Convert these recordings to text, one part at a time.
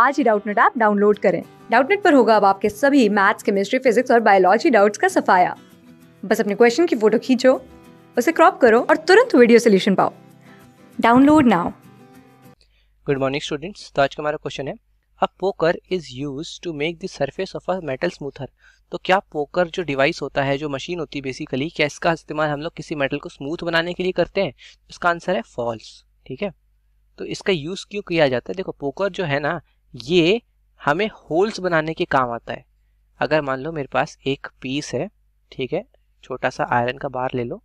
आज ही Doubtnut app download करें डाउटनेट पर होगा अब आपके सभी मैथ्स केमिस्ट्री फिजिक्स और बायोलॉजी डाउट्स का सफाया बस अपने क्वेश्चन की फोटो खींचो उसे क्रॉप करो और तुरंत वीडियो सोल्यूशन पाओ download now good morning students तो आज का हमारा क्वेश्चन है a poker is used to make the surface of a metal smoother तो क्या पोकर जो डिवाइस होता है जो मशीन होती है बेसिकली क्या इसका इस्तेमाल हम लोग किसी मेटल को स्मूथ बनाने के लिए करते हैं इसका आंसर है फॉल्स ठीक है तो इसका यूज़ क्यों किया जाता है देखो पोकर जो है ना ये हमें होल्स बनाने के काम आता है अगर मान लो मेरे पास एक पीस है ठीक है छोटा सा आयरन का बार ले लो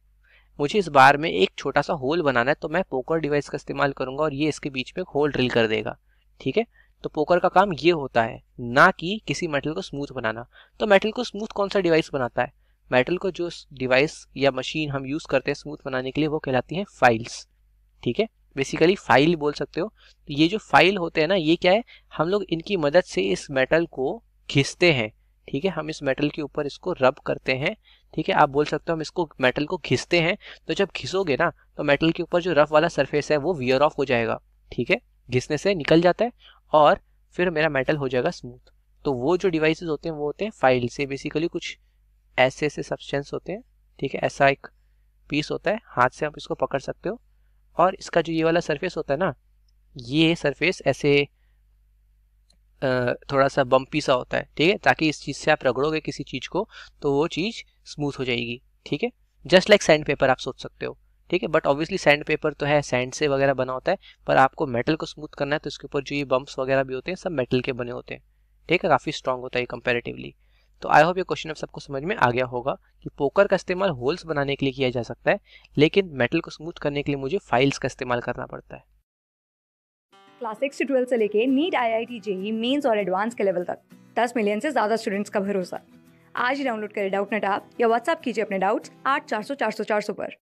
मुझे इस बार में एक छोटा सा होल बनाना है तो मैं पोकर डिवाइस का इस्तेमाल करूंगा और ये इसके बीच में होल ड्रिल कर देगा ठीक है तो पोकर का काम ये होता है ना कि किसी मेटल को स्मूथ बनाना तो मेटल को स्मूथ कौन सा डिवाइस बनाता है मेटल को जो डिवाइस या मशीन हम यूज़ करते हैं स्मूथ बनाने के लिए वो कहलाती है फाइल्स ठीक है बेसिकली फाइल बोल सकते हो तो ये जो फाइल होते हैं ना ये क्या है हम लोग इनकी मदद से इस मेटल को घिसते हैं ठीक है हम इस मेटल के ऊपर इसको रब करते हैं ठीक है आप बोल सकते हो हम इसको मेटल को घिसते हैं तो जब घिसोगे ना तो मेटल के ऊपर जो रफ वाला सरफेस है वो वियर ऑफ हो जाएगा ठीक है घिसने से निकल जाता है और फिर मेरा मेटल हो जाएगा स्मूथ तो वो जो डिवाइसेस होते हैं वो होते हैं फाइल से बेसिकली कुछ ऐसे ऐसे सब्सटेंस होते हैं ठीक है ऐसा एक पीस होता है हाथ से आप इसको पकड़ सकते हो और इसका जो ये वाला सरफेस होता है ना ये सरफेस ऐसे थोड़ा सा बम्पी सा होता है ठीक है ताकि इस चीज़ से आप रगड़ोगे किसी चीज़ को तो वो चीज़ स्मूथ हो जाएगी ठीक है जस्ट लाइक सैंड पेपर आप सोच सकते हो ठीक है बट ऑब्वियसली सैंड पेपर तो है सैंड से वगैरह बना होता है पर आपको मेटल को स्मूथ करना है तो इसके ऊपर जो ये बम्प्स वगैरह भी होते हैं सब मेटल के बने होते हैं ठीक है काफ़ी स्ट्रॉन्ग होता है कंपेरेटिवली तो आई होप ये क्वेश्चन अब सबको समझ में आ गया होगा कि पोकर का इस्तेमाल होल्स बनाने के लिए किया जा सकता है लेकिन मेटल को स्मूथ करने के लिए मुझे फाइल्स का इस्तेमाल करना पड़ता है क्लास सिक्स से ट्वेल्थ से लेके NEET I I T JEE mains और एडवांस के लेवल तक दस मिलियन से ज़्यादा स्टूडेंट्स का भरोसा आज ही डाउनलोड करें डाउट नेट आप या व्हाट्सअप कीजिए अपने डाउट्स आठ चार सौ चार सौ चार सौ पर